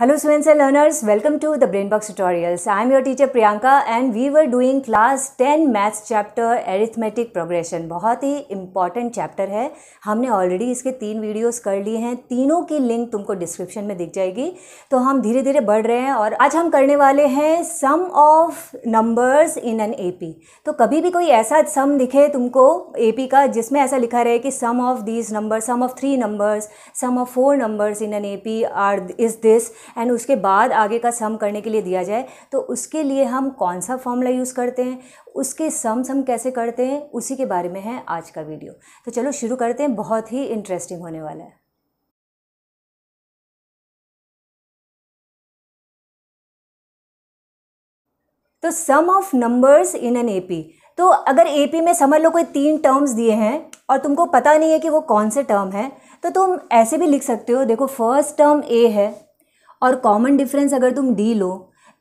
Hello students and learners welcome to the Brain Box tutorials I am your teacher Priyanka and we were doing class ten maths chapter arithmetic progression बहुत ही important chapter है हमने already इसके तीन videos कर लिए हैं तीनों की लिंक तुमको डिस्क्रिप्शन में दिख जाएगी तो हम धीरे धीरे बढ़ रहे हैं और आज हम करने वाले हैं sum of numbers in an A तो कभी भी कोई ऐसा सम दिखे तुमको ए का जिसमें ऐसा लिखा रहे कि sum of this number sum of three numbers sum of four numbers in an A R is this and उसके बाद आगे का सम करने के लिए दिया जाए तो उसके लिए हम कौन सा फॉर्मूला यूज़ करते हैं उसके सम सम कैसे करते हैं उसी के बारे में है आज का वीडियो तो चलो शुरू करते हैं बहुत ही इंटरेस्टिंग होने वाला है तो sum of numbers in an AP तो अगर एपी में समझ लो कोई तीन टर्म्स दिए हैं और तुमको पता नहीं है कि वो कौन से टर्म है तो तुम ऐसे भी लिख सकते हो देखो फर्स्ट टर्म ए है और कॉमन डिफरेंस अगर तुम डी लो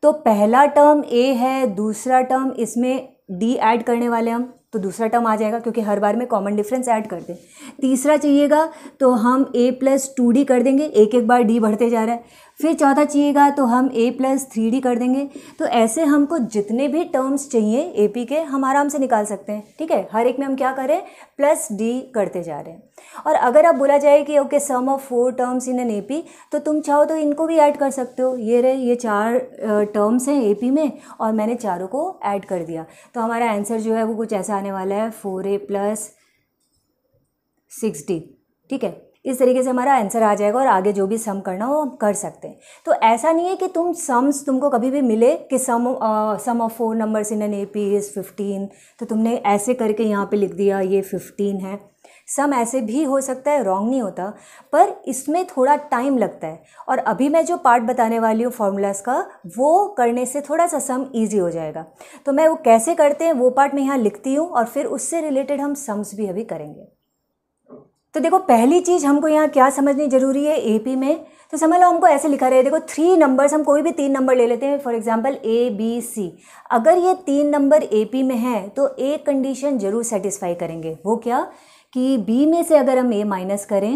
तो पहला टर्म ए है दूसरा टर्म इसमें डी ऐड करने वाले हम तो दूसरा टर्म आ जाएगा क्योंकि हर बार में कॉमन डिफरेंस ऐड कर दें तीसरा चाहिएगा तो हम ए प्लस टू डी कर देंगे एक एक बार डी बढ़ते जा रहा है फिर चौथा चाहिएगा तो हम ए प्लस थ्री डी कर देंगे तो ऐसे हमको जितने भी टर्म्स चाहिए ए पी के हम आराम से निकाल सकते हैं ठीक है हर एक में हम क्या करें प्लस डी करते जा रहे हैं और अगर आप बोला जाए कि okay sum of four terms in an A P तो तुम चाहो तो इनको भी ऐड कर सकते हो ये रहे ये चार टर्म्स हैं ए पी में और मैंने चारों को ऐड कर दिया तो हमारा आंसर जो है वो कुछ ऐसा आने वाला है four A plus six D ठीक है इस तरीके से हमारा आंसर आ जाएगा और आगे जो भी सम करना हो हम कर सकते हैं तो ऐसा नहीं है कि तुम सम्स तुमको कभी भी मिले कि sum sum of four numbers in an A P is fifteen तो तुमने ऐसे करके यहाँ पे लिख दिया ये फिफ्टीन है सम ऐसे भी हो सकता है रॉन्ग नहीं होता पर इसमें थोड़ा टाइम लगता है और अभी मैं जो पार्ट बताने वाली हूँ फार्मूलाज का वो करने से थोड़ा सा सम ईजी हो जाएगा तो मैं वो कैसे करते हैं वो पार्ट मैं यहाँ लिखती हूँ और फिर उससे रिलेटेड हम सम्स भी अभी करेंगे तो देखो पहली चीज़ हमको यहाँ क्या समझनी ज़रूरी है एपी में तो समझ लो हमको ऐसे लिखा रहे देखो थ्री नंबर्स हम कोई भी तीन नंबर ले लेते हैं for example A B C अगर ये तीन नंबर एपी में है तो ए कंडीशन ज़रूर सेटिस्फाई करेंगे वो क्या कि बी में से अगर हम ए माइनस करें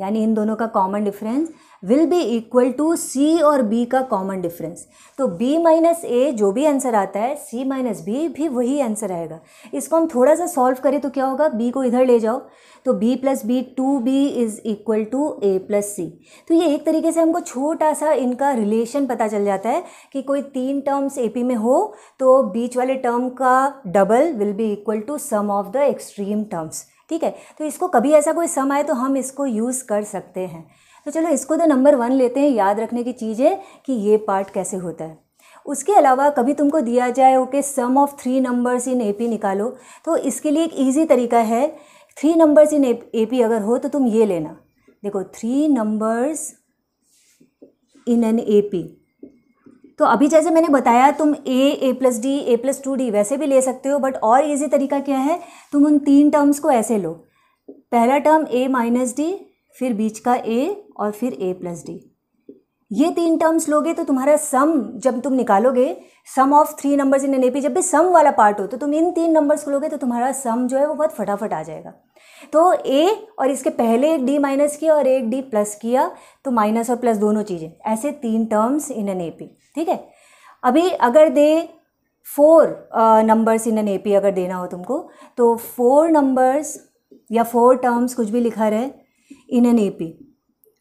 यानी इन दोनों का common difference will be equal to C और बी का कॉमन डिफरेंस तो बी माइनस ए जो भी आंसर आता है सी माइनस बी भी वही आंसर आएगा इसको हम थोड़ा सा सॉल्व करें तो क्या होगा बी को इधर ले जाओ तो B plus B two B is equal to A plus C तो ये एक तरीके से हमको छोटा सा इनका रिलेशन पता चल जाता है कि कोई तीन टर्म्स ए पी में हो तो बीच वाले टर्म का double will be equal to sum of the extreme terms ठीक है तो इसको कभी ऐसा कोई सम आए तो हम इसको यूज़ कर सकते हैं तो चलो इसको तो नंबर वन लेते हैं याद रखने की चीज़ है कि ये पार्ट कैसे होता है उसके अलावा कभी तुमको दिया जाए okay sum of three numbers in A निकालो तो इसके लिए एक ईजी तरीका है थ्री नंबर्स इन ए अगर हो तो तुम ये लेना देखो three numbers in an A तो अभी जैसे मैंने बताया तुम A A plus D A plus two D वैसे भी ले सकते हो बट और इजी तरीका क्या है तुम उन तीन टर्म्स को ऐसे लो पहला टर्म ए माइनस डी फिर बीच का ए और फिर ए प्लस डी ये तीन टर्म्स लोगे तो तुम्हारा सम जब तुम निकालोगे sum of three numbers in an A P जब भी सम वाला पार्ट हो तो तुम इन तीन नंबर्स को लोगे तो तुम्हारा सम जो है वो बहुत फटाफट आ जाएगा तो ए और इसके पहले एक डी माइनस किया और एक डी प्लस किया तो माइनस और प्लस दोनों चीज़ें ऐसे तीन terms in an A P ठीक है अभी अगर दे four numbers in an A P अगर देना हो तुमको तो फोर नंबर्स या फोर टर्म्स कुछ भी लिखा रहे in an A P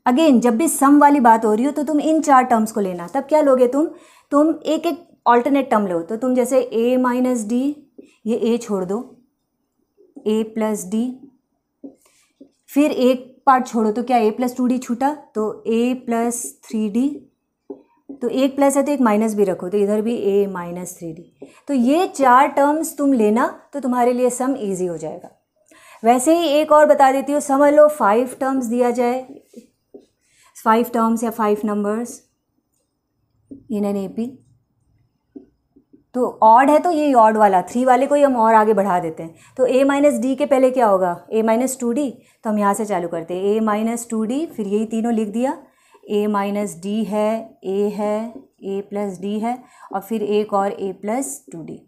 again जब भी सम वाली बात हो रही हो तो तुम इन चार टर्म्स को लेना तब क्या लोगे तुम तुम एक एक ऑल्टरनेट टर्म लो तो तुम जैसे ए माइनस डी ये ए छोड़ दो ए प्लस डी फिर एक पार्ट छोड़ो तो क्या ए प्लस टू डी छूटा तो ए प्लस थ्री डी तो एक प्लस है तो एक माइनस भी रखो तो इधर भी ए माइनस थ्री डी तो ये चार टर्म्स तुम लेना तो तुम्हारे लिए सम ईजी हो जाएगा वैसे ही एक और बता देती हूँ समझ लो फाइव टर्म्स दिया जाए फाइव टर्म्स या five numbers in an A P तो ऑड है तो ये ऑड वाला थ्री वाले को ही हम और आगे बढ़ा देते हैं तो ए माइनस डी के पहले क्या होगा ए माइनस टू डी तो हम यहाँ से चालू करते हैं ए माइनस टू डी फिर यही तीनों लिख दिया ए माइनस डी है ए है ए प्लस डी है और फिर एक और ए प्लस टू डी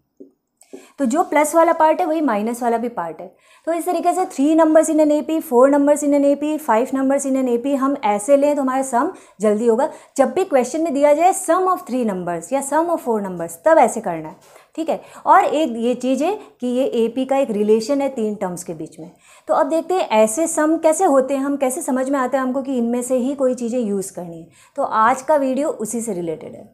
तो जो प्लस वाला पार्ट है वही माइनस वाला भी पार्ट है तो इस तरीके से three numbers in an A P four numbers in an A P five numbers in an A P हम ऐसे लें तो हमारा सम जल्दी होगा जब भी क्वेश्चन में दिया जाए सम ऑफ थ्री नंबर्स या सम ऑफ फोर नंबर्स तब ऐसे करना है ठीक है और एक ये चीज़ है कि ये ए पी का एक रिलेशन है तीन टर्म्स के बीच में तो अब देखते हैं ऐसे सम कैसे होते हैं हम कैसे समझ में आते हैं हमको कि इनमें से ही कोई चीज़ें यूज़ करनी है तो आज का वीडियो उसी से रिलेटेड है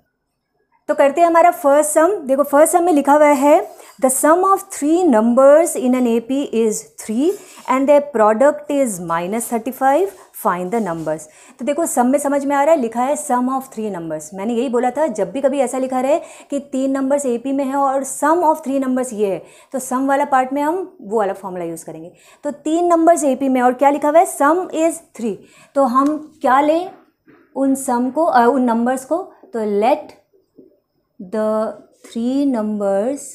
तो करते हैं हमारा फर्स्ट सम देखो फर्स्ट सम में लिखा हुआ है the sum of three numbers in an A P is three and the product is minus thirty five find the numbers तो देखो सम में समझ में आ रहा है लिखा है सम ऑफ थ्री नंबर्स मैंने यही बोला था जब भी कभी ऐसा लिखा रहे कि तीन नंबर्स ए पी में है और सम ऑफ थ्री नंबर्स ये है तो सम वाला पार्ट में हम वो वाला फॉर्मूला यूज़ करेंगे तो तीन नंबर्स ए पी में और क्या लिखा हुआ है सम इज़ थ्री तो हम क्या लें उन सम को आ, उन नंबर्स को तो let the three numbers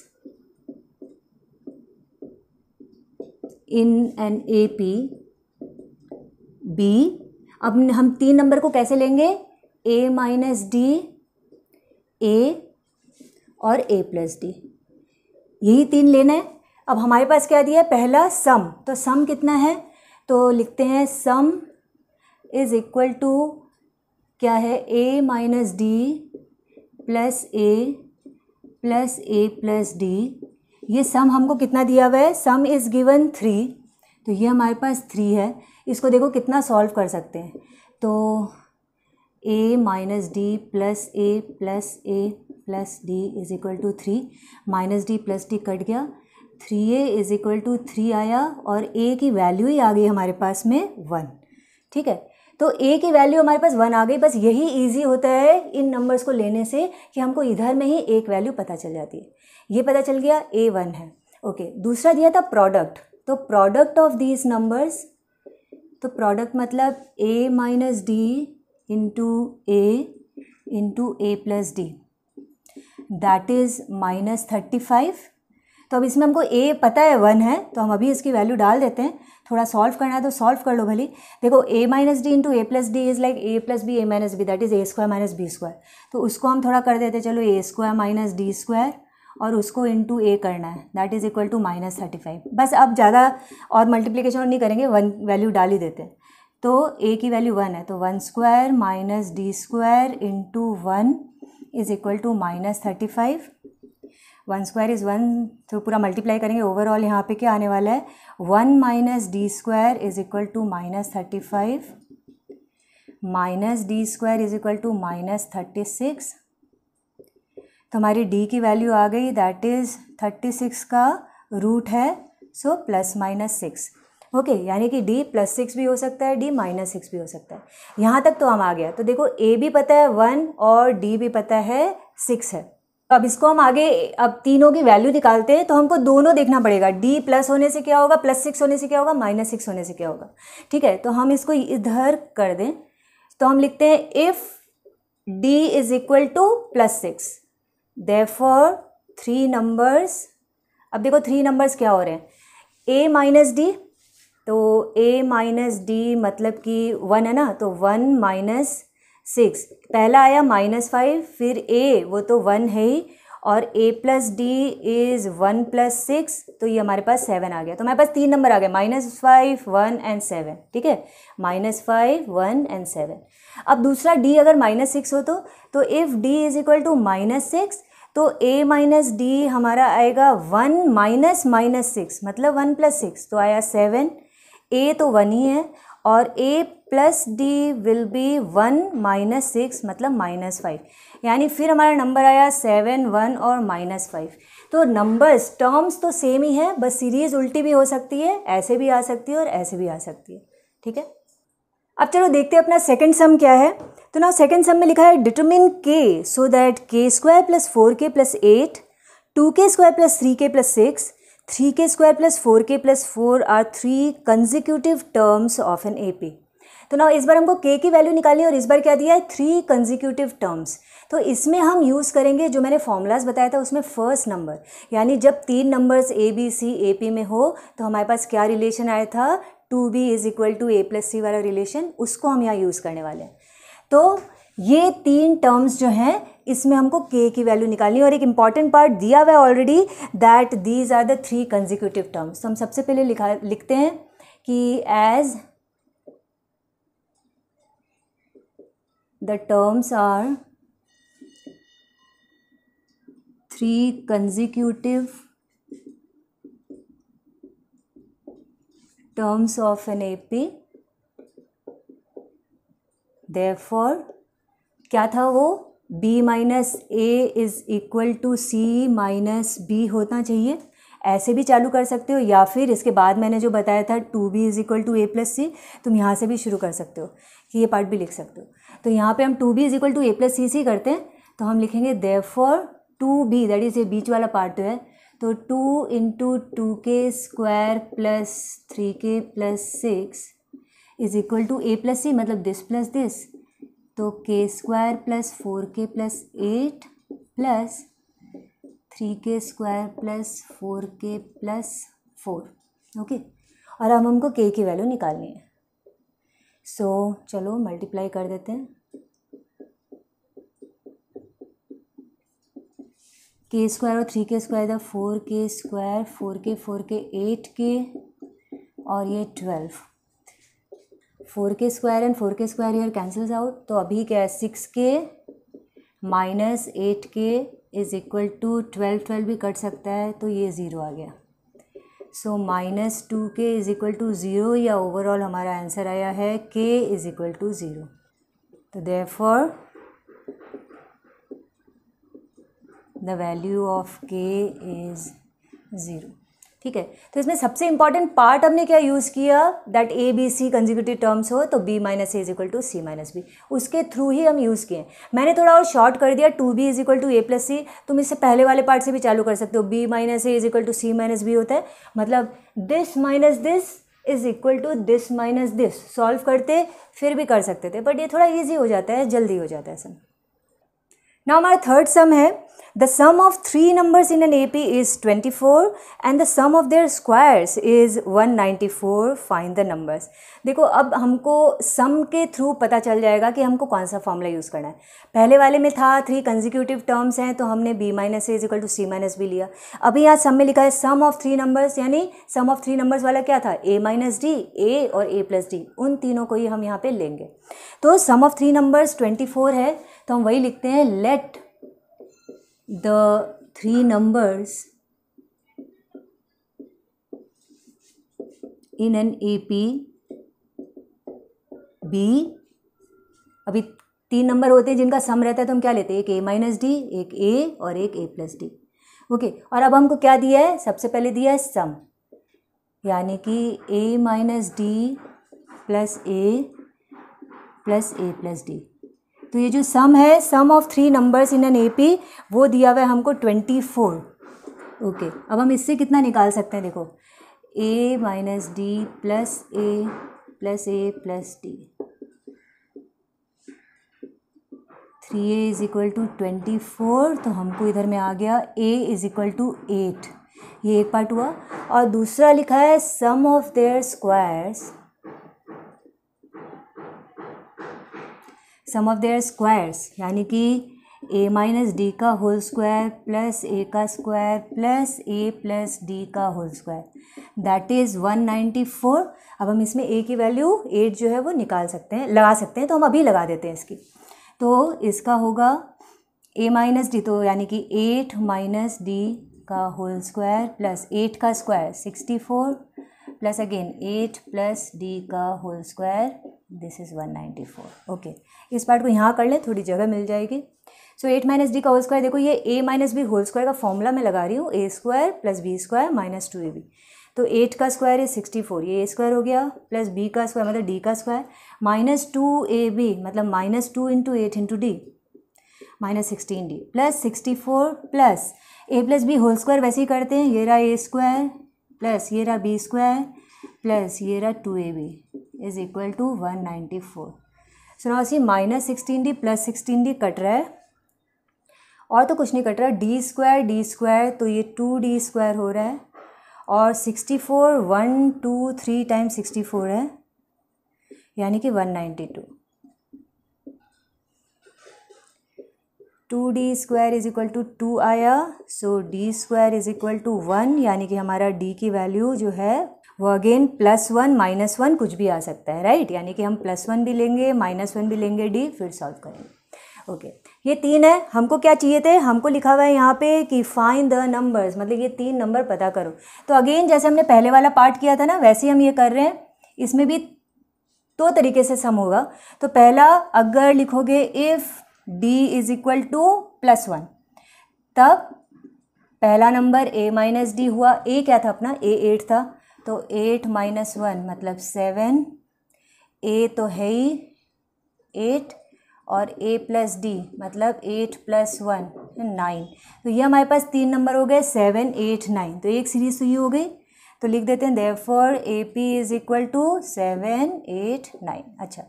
in an A P be अब हम तीन नंबर को कैसे लेंगे ए माइनस डी ए और ए प्लस डी यही तीन लेना है अब हमारे पास क्या दिया है पहला सम तो सम कितना है तो लिखते हैं सम इज़ इक्वल टू क्या है a minus d plus a plus a plus d ये सम हमको कितना दिया हुआ है सम इज़ गिवन थ्री तो ये हमारे पास थ्री है इसको देखो कितना सॉल्व कर सकते हैं तो a minus d plus a plus a plus d is equal to three minus d plus d cut गया three a is equal to three आया और ए की वैल्यू ही आ गई हमारे पास में वन ठीक है तो ए की वैल्यू हमारे पास वन आ गई बस यही ईजी होता है इन नंबर्स को लेने से कि हमको इधर में ही एक वैल्यू पता चल जाती है ये पता चल गया ए वन है ओके दूसरा दिया था प्रोडक्ट तो प्रोडक्ट ऑफ दीज नंबर्स तो प्रोडक्ट मतलब a minus d into a into a plus d that is minus thirty five तो अब इसमें हमको ए पता है वन है तो हम अभी इसकी वैल्यू डाल देते हैं थोड़ा सॉल्व करना है तो सॉल्व कर लो भले देखो a minus d into a plus d is like a plus b a minus b that is a square minus b square तो उसको हम थोड़ा कर देते चलो a square minus d square और उसको इंटू ए करना है that is equal to minus thirty five बस अब ज़्यादा और मल्टीप्लीकेशन नहीं करेंगे वन वैल्यू डाल ही देते तो ए की वैल्यू वन है तो one square minus d square into one is equal to minus thirty five one square is one तो पूरा मल्टीप्लाई करेंगे ओवरऑल यहाँ पे क्या आने वाला है one minus d square is equal to minus thirty five minus d square is equal to minus thirty six तो हमारी डी की वैल्यू आ गई दैट इज़ थर्टी सिक्स का रूट है so plus minus six okay okay, यानी कि D plus six भी हो सकता है डी माइनस सिक्स भी हो सकता है यहाँ तक तो हम आ गया तो देखो ए भी पता है वन और डी भी पता है सिक्स है तो अब इसको हम आगे अब तीनों की वैल्यू निकालते हैं तो हमको दोनों देखना पड़ेगा डी प्लस होने से क्या होगा प्लस सिक्स होने से क्या होगा माइनस सिक्स होने से क्या होगा ठीक है तो हम इसको इधर कर दें तो हम लिखते हैं if d is equal to plus six therefore three numbers अब देखो थ्री नंबर्स क्या हो रहे हैं ए माइनस डी तो ए माइनस डी मतलब कि वन है ना तो वन माइनस सिक्स पहला आया माइनस फाइव फिर ए वो तो वन है ही और a plus d is one plus six तो ये हमारे पास सेवन आ गया तो हमारे पास तीन नंबर आ गए minus five one and seven ठीक है minus five one and seven अब दूसरा डी अगर माइनस सिक्स हो तो तो if d is equal to minus six तो ए माइनस डी हमारा आएगा वन माइनस माइनस सिक्स मतलब वन प्लस सिक्स तो आया सेवन ए तो वन ही है और a plus d will be one minus six मतलब माइनस फाइव यानी फिर हमारा नंबर आया सेवन वन और माइनस फाइव तो नंबर्स टर्म्स तो सेम ही है बस सीरीज़ उल्टी भी हो सकती है ऐसे भी आ सकती है और ऐसे भी आ सकती है ठीक है अब चलो देखते हैं अपना सेकंड सम क्या है तो ना सेकंड सम में लिखा है determine k so that k square plus four k plus eight two k square plus three k plus six three k square plus four k plus four are three consecutive terms of an A P तो ना इस बार हमको के की value निकालनी है और इस बार क्या दिया है थ्री कंजिक्यूटिव टर्म्स तो इसमें हम यूज़ करेंगे जो मैंने फॉर्मूलाज बताया था उसमें फर्स्ट नंबर यानी जब तीन numbers a B c A P में हो तो हमारे पास क्या रिलेशन आया था two B is equal to A plus c वाला रिलेशन उसको हम यहाँ यूज़ करने वाले हैं तो ये तीन टर्म्स जो हैं इसमें हमको के की वैल्यू निकालनी है और एक इंपॉर्टेंट पार्ट दिया हुआ है already that these are the three consecutive terms तो हम सबसे पहले लिखा लिखते हैं कि as The terms are three consecutive terms of an AP. Therefore, क्या था वो B minus a is equal to c minus b होना चाहिए ऐसे भी चालू कर सकते हो या फिर इसके बाद मैंने जो बताया था two B is equal to A plus c तुम यहाँ से भी शुरू कर सकते हो कि ये पार्ट भी लिख सकते हो तो यहाँ पे हम two B is equal to A plus c see करते हैं तो हम लिखेंगे therefore two b that is ये बीच वाला पार्ट जो तो है तो two into two k square plus three k plus six is equal to A plus c मतलब दिस प्लस दिस तो k square plus four k plus eight plus three k square plus four k plus four okay और अब हमको के की value निकालनी है सो so, चलो मल्टीप्लाई कर देते हैं के स्क्वायर और थ्री के स्क्वायर था four k square four k four k eight k और ये twelve four k square and four k square here cancels out तो अभी क्या है six k minus eight k is equal to twelve twelve भी cut सकता है तो ये ज़ीरो आ गया so minus two k is equal to zero या ओवरऑल हमारा आंसर आया है k is equal to zero तो therefore the value of k is zero ठीक है तो इसमें सबसे इंपॉर्टेंट पार्ट हमने क्या यूज़ किया that a B c consecutive terms हो तो B minus a is equal to c minus b उसके थ्रू ही हम यूज़ किए मैंने थोड़ा और शॉर्ट कर दिया two b is equal to A plus c तुम इससे पहले वाले पार्ट से भी चालू कर सकते हो b minus a is equal to c minus b होता है मतलब this minus this is equal to this minus this solve करते फिर भी कर सकते थे बट ये थोड़ा ईजी हो जाता है जल्दी हो जाता है सर ना हमारा थर्ड सम है The sum of three numbers in an AP is 24 and the sum of their squares is 194. Find the numbers. देखो अब हमको सम के थ्रू पता चल जाएगा कि हमको कौन सा फॉर्मूला यूज़ करना है पहले वाले में था थ्री कंजिक्यूटिव टर्म्स हैं तो हमने b minus a is equal to c minus b लिया अभी यहाँ सम में लिखा है सम ऑफ थ्री नंबर्स यानी सम ऑफ थ्री नंबर्स वाला क्या था ए माइनस डी ए और ए प्लस डी उन तीनों को ही हम यहाँ पर लेंगे तो sum of three numbers twenty है तो हम वही लिखते हैं let the three numbers in an AP B अभी तीन नंबर होते हैं जिनका सम रहता है तो हम क्या लेते हैं एक ए माइनस डी एक ए और एक ए प्लस डी ओके और अब हमको क्या दिया है सबसे पहले दिया है सम यानी कि a minus d plus a plus a plus d तो ये जो सम है sum of three numbers in an A P वो दिया हुआ है हमको ट्वेंटी फोर ओके अब हम इससे कितना निकाल सकते हैं देखो a minus d plus a plus a plus d three a is equal to twenty four तो हमको इधर में आ गया a is equal to eight ये एक पार्ट हुआ और दूसरा लिखा है sum of their squares sum of their squares यानी कि ए माइनस डी का होल स्क्वायर प्लस ए का square plus a plus d का whole square that is one ninety four अब हम इसमें ए की वैल्यू एट जो है वो निकाल सकते हैं लगा सकते हैं तो हम अभी लगा देते हैं इसकी तो इसका होगा ए माइनस डी तो यानी कि एट माइनस डी का होल स्क्वायर प्लस एट का square sixty four plus again eight plus d का whole square this is one ninety four okay इस पार्ट को यहाँ कर लें थोड़ी जगह मिल जाएगी सो एट माइनस डी का होल स्क्वायर देखो ये a minus b whole square का फॉर्मूला मैं लगा रही हूँ a square plus b square minus two a b तो एट का स्क्वायर है सिक्सटी फोर ये ए स्क्वायर हो गया प्लस बी का स्क्वायर मतलब डी का square minus two a b मतलब minus two into eight into d minus sixteen d plus sixty four plus a plus b whole square वैसे ही करते हैं ये रहा ए स्क्वायर प्लस ये रहा b square plus here are 2ab is equal to 194. So now see minus plus plus d cut रहा है और तो कुछ नहीं कट रहा डी स्क्वायर डी स्क्वायर तो ये टू डी स्क्वायर हो रहा है और sixty four one two three time sixty four है यानी कि one ninety two two d square is equal to two आया so d square is equal to one यानी कि हमारा डी की वैल्यू जो है वो again plus one minus one कुछ भी आ सकता है राइट यानी कि हम प्लस वन भी लेंगे माइनस वन भी लेंगे डी फिर सॉल्व करेंगे ओके ये तीन है हमको क्या चाहिए थे हमको लिखा हुआ है यहाँ पे कि फाइन द नंबर्स मतलब ये तीन नंबर पता करो तो अगेन जैसे हमने पहले वाला पार्ट किया था ना वैसे ही हम ये कर रहे हैं इसमें भी दो तो तरीके से सम होगा तो पहला अगर लिखोगे if d is equal to plus one तब पहला नंबर ए माइनस डी हुआ ए क्या था अपना ए एट था तो एट माइनस वन मतलब सेवन ए तो है ही एट और ए प्लस डी मतलब एट प्लस वन नाइन तो ये हमारे पास तीन नंबर हो गए सेवन एट नाइन तो एक सीरीज तो ये हो गई तो लिख देते हैं therefore A P is equal to seven eight nine अच्छा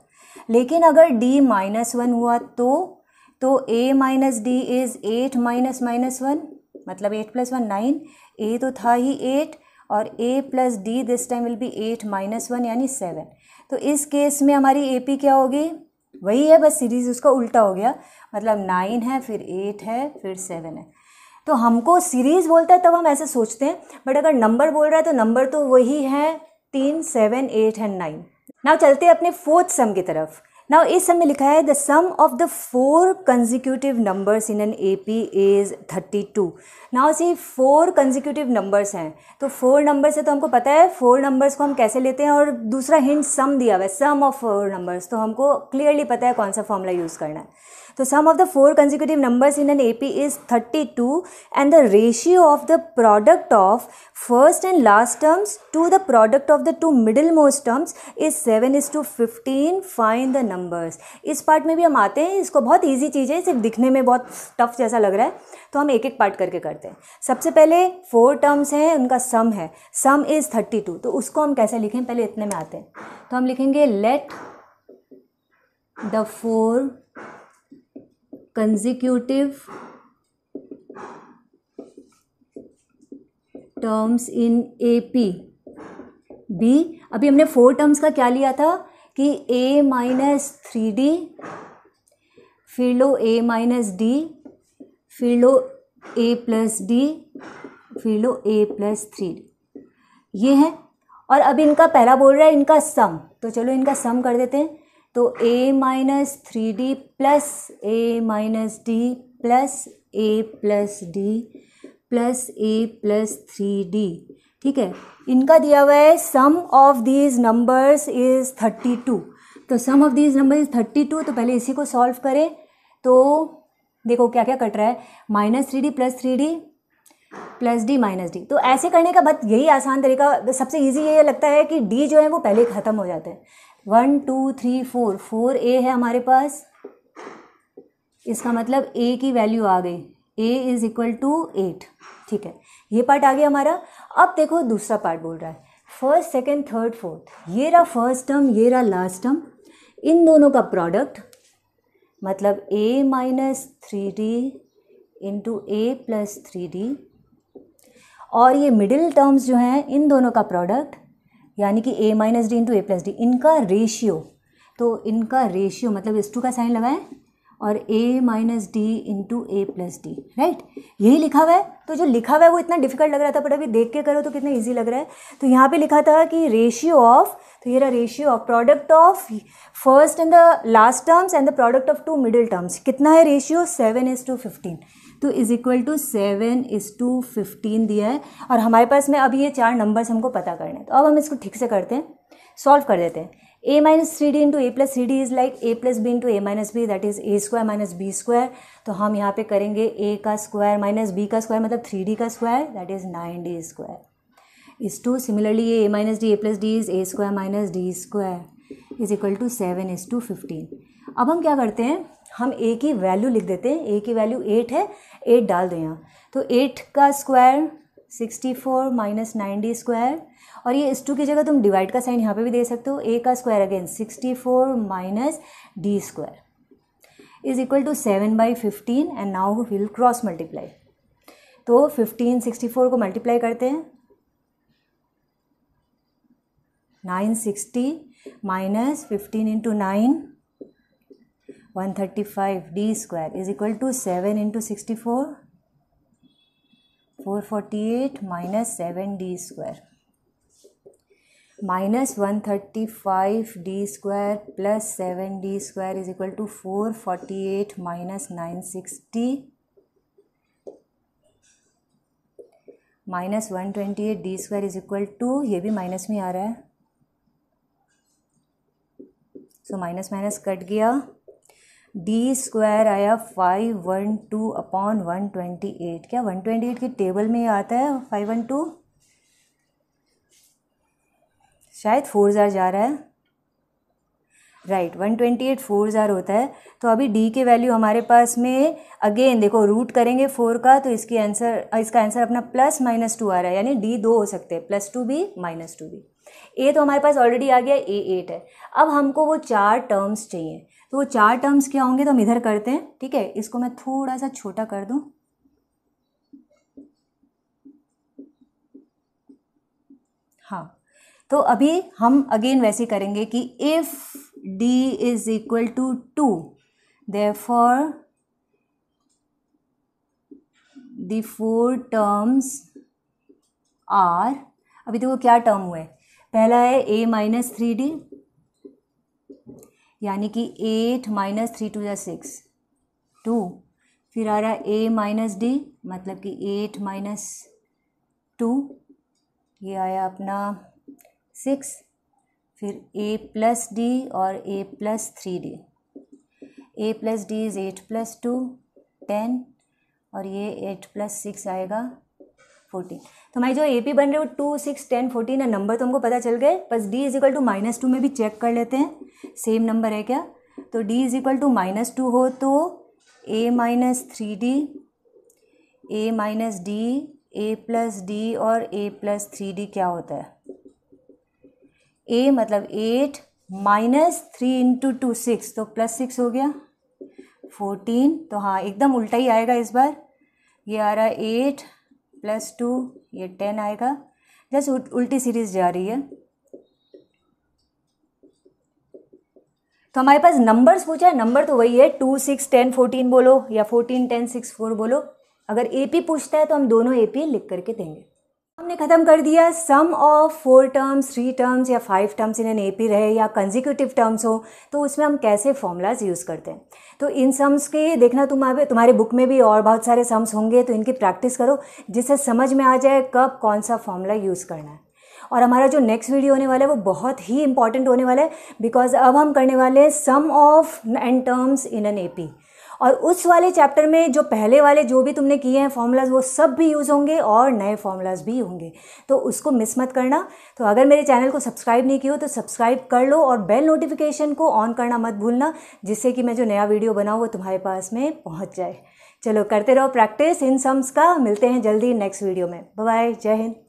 लेकिन अगर डी माइनस वन हुआ तो तो a minus d is eight minus minus one मतलब eight plus one nine a तो था ही एट और a plus d this time will be eight minus one यानी सेवन तो इस केस में हमारी ए पी क्या होगी वही है बस सीरीज़ उसका उल्टा हो गया मतलब नाइन है फिर एट है फिर सेवन है तो हमको सीरीज़ बोलता है तब हम ऐसे सोचते हैं बट अगर नंबर बोल रहा है तो नंबर तो वही है तीन सेवन एट एंड नाइन ना चलते हैं अपने फोर्थ सम की तरफ नाउ इस सब में लिखा है the sum of the four consecutive numbers in an A P is thirty two now see four consecutive numbers हैं तो फोर नंबर्स है तो हमको पता है फोर नंबर्स को हम कैसे लेते हैं और दूसरा हिंट सम दिया हुआ है सम ऑफ फोर नंबर्स तो हमको क्लियरली पता है कौन सा फॉर्मूला यूज़ करना है The sum of the four consecutive numbers in an AP is 32 and the ratio of the product of first and last terms to the product of the two middlemost terms is 7 is to 15. Find the numbers. इस part में भी हम आते हैं इसको बहुत easy चीज़ है सिर्फ दिखने में बहुत टफ जैसा लग रहा है तो हम एक एक पार्ट करके करते हैं सबसे पहले फोर टर्म्स हैं उनका सम है सम इज़ थर्टी टू तो उसको हम कैसे लिखें पहले इतने में आते हैं तो हम लिखेंगे let the four consecutive terms in A P be अभी हमने फोर टर्म्स का क्या लिया था कि ए माइनस थ्री डी फिर लो ए माइनस डी फिर लो ए प्लस डी फिर लो ए प्लस थ्री डी ये है और अब इनका पहला बोल रहा है इनका सम तो चलो इनका सम कर देते हैं तो a minus three d plus a minus d plus a plus d plus a plus three d ठीक है इनका दिया हुआ है sum of these numbers is thirty two तो sum of these number is thirty two तो पहले इसी को सॉल्व करें तो देखो क्या क्या कट रहा है minus three d plus three d plus d minus d तो ऐसे करने का बस यही आसान तरीका सबसे इजी ये लगता है कि डी जो है वो पहले ख़त्म हो जाता है one two three four four a है हमारे पास इसका मतलब ए की वैल्यू आ गई a is equal to eight ठीक है ये पार्ट आ गया हमारा अब देखो दूसरा पार्ट बोल रहा है फर्स्ट सेकेंड थर्ड फोर्थ ये रहा फर्स्ट टर्म ये रहा लास्ट टर्म इन दोनों का प्रोडक्ट मतलब a minus three d into a plus three d और ये मिडिल टर्म्स जो हैं इन दोनों का प्रोडक्ट यानी कि a minus d into a plus d इनका रेशियो तो इनका रेशियो मतलब एस टू का साइन लगाएं और a minus d into a plus d right यही लिखा हुआ है तो जो लिखा हुआ है वो इतना डिफिकल्ट लग रहा था बट अभी देख के करो तो कितना इजी लग रहा है तो यहाँ पे लिखा था कि रेशियो ऑफ तो ये रहा ratio of product of first and the last terms and the product of two middle terms कितना है ratio seven is to fifteen तो is equal to seven is to fifteen दिया है और हमारे पास में अभी ये चार नंबर्स हमको पता करने हैं तो अब हम इसको ठीक से करते हैं सॉल्व कर देते हैं a minus three d into a plus three d is like a plus b into a minus b that is a square minus b square तो हम यहाँ पे करेंगे ए का स्क्वायर माइनस बी का स्क्वायर मतलब थ्री डी का square that is nine d square is to similarly a minus d A plus d is a square minus d square is equal to seven is to fifteen अब हम क्या करते हैं हम ए की value लिख देते हैं ए की वैल्यू एट है एट डाल दें यहाँ तो एट का square sixty four minus ninety square और ये इस टू की जगह तुम डिवाइड का साइन यहाँ पे भी दे सकते हो ए का square again sixty four minus d square is equal to seven by fifteen and now will cross multiply तो फिफ्टीन सिक्सटी फोर को मल्टीप्लाई करते हैं nine sixty minus fifteen into nine 135 d square is equal to 7 into 64 448 minus 7 d square minus 135 d square plus 7 d square is equal to 448 minus 960 minus one twenty eight d square is equal to ये भी minus में आ रहा है so minus minus cut गया d square आया five one two upon one twenty eight क्या one twenty eight के टेबल में आता है फाइव वन टू शायद फोर ज़ार जा रहा है right one twenty eight four ज़ार होता है तो अभी डी के वैल्यू हमारे पास में अगेन देखो रूट करेंगे फोर का तो इसकी आंसर इसका आंसर अपना प्लस माइनस टू आ रहा है यानी डी दो हो सकते हैं प्लस टू भी माइनस टू भी ए तो हमारे पास ऑलरेडी आ गया ए एट है अब हमको वो चार टर्म्स चाहिए तो चार टर्म्स क्या होंगे तो हम इधर करते हैं ठीक है इसको मैं थोड़ा सा छोटा कर दूं हाँ तो अभी हम अगेन वैसे करेंगे कि if d is equal to two therefore the four terms are अभी देखो क्या टर्म हुए पहला है ए माइनस थ्री डी यानी कि एट माइनस थ्री टू या सिक्स टू फिर आ रहा है ए माइनस डी मतलब कि एट माइनस टू ये आया अपना सिक्स फिर ए प्लस डी और a plus three d A plus d is eight plus two ten और ये एट प्लस सिक्स आएगा फोर्टीन तो हमारी जो ए पी बन रहे हो टू सिक्स टेन फोर्टीन है नंबर तो हमको पता चल गए बस d is equal to minus two में भी चेक कर लेते हैं सेम नंबर है क्या तो d is equal to minus two हो तो a minus three d a minus d A plus d और ए प्लस थ्री डी क्या होता है ए मतलब eight minus three into two six तो प्लस सिक्स हो गया फोर्टीन तो हाँ एकदम उल्टा ही आएगा इस बार ये आ रहा है एट प्लस टू ये टेन आएगा जैसे उल्टी सीरीज जा रही है तो हमारे पास नंबर्स पूछा है नंबर तो वही है टू सिक्स टेन फोर्टीन बोलो या फोर्टीन टेन सिक्स फोर बोलो अगर ए पी पूछता है तो हम दोनों एपी लिख करके देंगे हमने ख़त्म कर दिया sum of four terms three terms या five terms in an A P रहे या कंजिक्यूटिव टर्म्स हो तो उसमें हम कैसे फॉर्मूलाज यूज़ करते हैं तो इन सम्स के देखना तुम्हारे तुम्हारे बुक में भी और बहुत सारे सम्स होंगे तो इनकी प्रैक्टिस करो जिससे समझ में आ जाए कब कौन सा फॉर्मूला यूज़ करना है और हमारा जो नेक्स्ट वीडियो होने वाला है वो बहुत ही इंपॉर्टेंट होने वाला है बिकॉज अब हम करने वाले हैं sum of n terms in an A P और उस वाले चैप्टर में जो पहले वाले जो भी तुमने किए हैं फॉर्मूलाज वो सब भी यूज़ होंगे और नए फॉर्मूलाज भी होंगे तो उसको मिस मत करना तो अगर मेरे चैनल को सब्सक्राइब नहीं किया हो तो सब्सक्राइब कर लो और बेल नोटिफिकेशन को ऑन करना मत भूलना जिससे कि मैं जो नया वीडियो बनाऊँ वो तुम्हारे पास में पहुँच जाए चलो करते रहो प्रैक्टिस इन सम्स का मिलते हैं जल्दी नेक्स्ट वीडियो में बाय जय हिंद